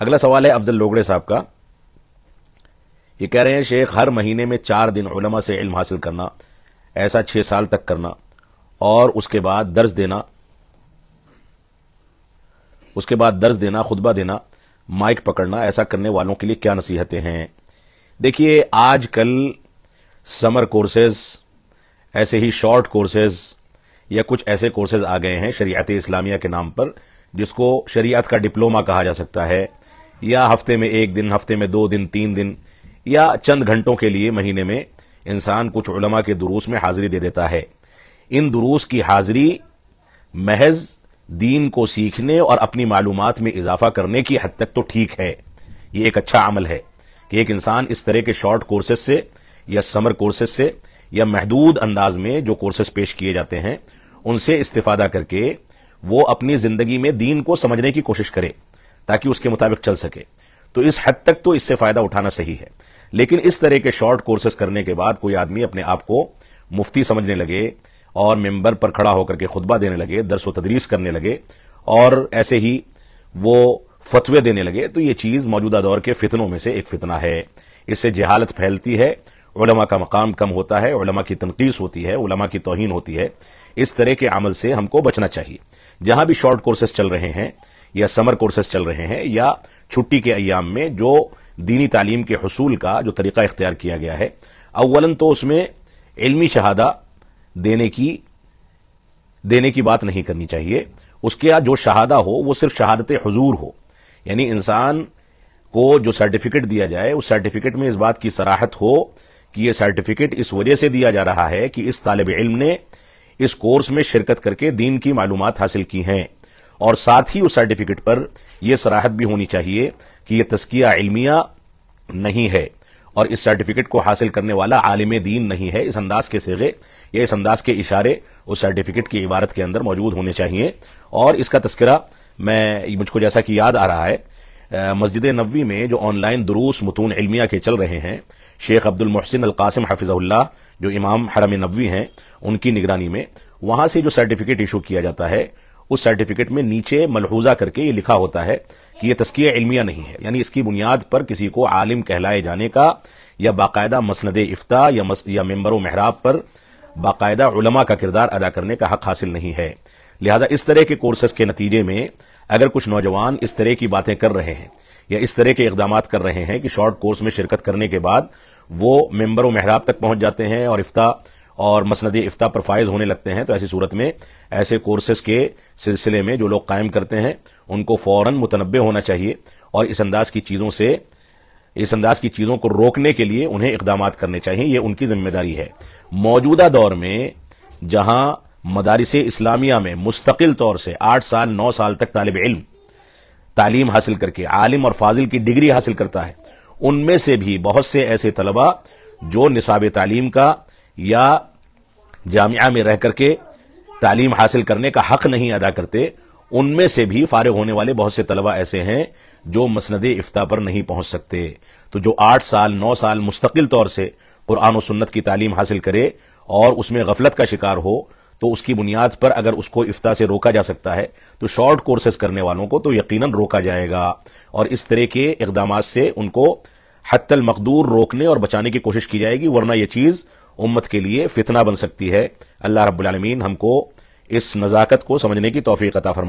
अगला सवाल है अफजल लोगड़े साहब का ये कह रहे हैं शेख हर महीने में चार दिन उलमा से इल्म हासिल करना ऐसा छः साल तक करना और उसके बाद दर्ज देना उसके बाद दर्ज देना खुतबा देना माइक पकड़ना ऐसा करने वालों के लिए क्या नसीहतें हैं देखिए आज कल समर कोर्सेज ऐसे ही शॉर्ट कोर्सेज या कुछ ऐसे कोर्सेज आ गए हैं शरीयत इस्लामिया के नाम पर जिसको शरीयत का डिप्लोमा कहा जा सकता है या हफ्ते में एक दिन हफ्ते में दो दिन तीन दिन या चंद घंटों के लिए महीने में इंसान कुछ उलमा के दुरूस में हाजिरी दे देता है इन दुरूस की हाजिरी महज दीन को सीखने और अपनी मालूम में इजाफा करने की हद तक तो ठीक है ये एक अच्छा अमल है कि एक इंसान इस तरह के शॉर्ट कोर्सेज से या समर कोर्सेज से या महदूद अंदाज में जो कोर्सेज पेश किए जाते हैं उनसे इस्तीफादा करके वो अपनी जिंदगी में दीन को समझने की कोशिश करे ताकि उसके मुताबिक चल सके तो इस हद तक तो इससे फायदा उठाना सही है लेकिन इस तरह के शॉर्ट कोर्सेज करने के बाद कोई आदमी अपने आप को मुफ्ती समझने लगे और मेंबर पर खड़ा होकर के खुतबा देने लगे दरस व तदरीस करने लगे और ऐसे ही वो फतवे देने लगे तो ये चीज़ मौजूदा दौर के फितनों में से एक फितना है इससे जहालत फैलती है उलमा का मकाम कम होता है उलमा की तनकीस होती है उलमा की तोहन होती है इस तरह के अमल से हमको बचना चाहिए जहां भी शॉर्ट कोर्सेज चल रहे हैं या समर कोर्सेस चल रहे हैं या छुट्टी के अयाम में जो दीनी तालीम के हसूल का जो तरीका इख्तियार किया गया है अवलन तो उसमें इलमी शहादा देने की देने की बात नहीं करनी चाहिए उसके बाद जो शहादा हो वो सिर्फ शहादत हजूर हो यानी इंसान को जो सर्टिफिकेट दिया जाए उस सर्टिफिकेट में इस बात की सराहत हो कि यह सर्टिफिकेट इस वजह से दिया जा रहा है कि इस तालब इल्म ने इस कोर्स में शिरकत करके दीन की मालूम हासिल की हैं और साथ ही उस सर्टिफिकेट पर यह सराहत भी होनी चाहिए कि यह तस्किया इलमिया नहीं है और इस सर्टिफिकेट को हासिल करने वाला आलिम दीन नहीं है इस अंदाज के सिरे या इस अंदाज के इशारे उस सर्टिफिकेट की इबारत के अंदर मौजूद होने चाहिए और इसका तस्करा मैं मुझको जैसा कि याद आ रहा है मस्जिद नबी में जो ऑनलाइन दुरूस मतून इलमिया के चल रहे हैं शेख अब्दुल मोहसिन अलकासिम हाफिज़ल्ला जो इमाम हरम नबी हैं उनकी निगरानी में वहाँ से जो सर्टिफिकेट इशू किया जाता है उस सर्टिफिकेट में नीचे मलहूजा करके ये लिखा होता है कि ये तस्किया इल्मिया नहीं है यानी इसकी बुनियाद पर किसी को आलिम कहलाए जाने का या बाकायदा मसंद इफ्ता या मस, या मेम्बर महराब पर बाकायदा उलमा का किरदार अदा करने का हक हासिल नहीं है लिहाजा इस तरह के कोर्सेज के नतीजे में अगर कुछ नौजवान इस तरह की बातें कर रहे हैं या इस तरह के इकदाम कर रहे हैं कि शॉर्ट कोर्स में शिरकत करने के बाद वो मेम्बर महराब तक पहुंच जाते हैं और इफ्ता और मसंद इफ्ता पर फायज होने लगते हैं तो ऐसी सूरत में ऐसे कोर्सेज के सिलसिले में जो लोग कायम करते हैं उनको फ़ौर मुतनबे होना चाहिए और इस अंदाज की चीज़ों से इस अंदाज की चीज़ों को रोकने के लिए उन्हें इकदाम करने चाहिए ये उनकी जिम्मेदारी है मौजूदा दौर में जहाँ मदारस इस्लामिया में मुस्तकिल तौर से आठ साल नौ साल तक तालब इल्म तालीम हासिल करके आलिम और फाजिल की डिग्री हासिल करता है उनमें से भी बहुत से ऐसे तलबा जो निसाब तालीम का या जामिया में रह करके तालीम हासिल करने का हक नहीं अदा करते उनमें से भी फारिग होने वाले बहुत से तलबा ऐसे हैं जो मसंद इफ्ता पर नहीं पहुंच सकते तो जो आठ साल नौ साल मुस्तकिल तौर से कुरान सन्नत सुन्नत की तालीम हासिल करे और उसमें गफलत का शिकार हो तो उसकी बुनियाद पर अगर उसको इफ्ता से रोका जा सकता है तो शॉर्ट कोर्सेज करने वालों को तो यकीनन रोका जाएगा और इस तरह के इकदाम से उनको हत्तल मकदूर रोकने और बचाने की कोशिश की जाएगी वरना यह चीज़ उम्मत के लिए फितना बन सकती है अल्लाह रब्बुल रबालमीन हमको इस नज़ाकत को समझने की तोफ़ी अता फरमाए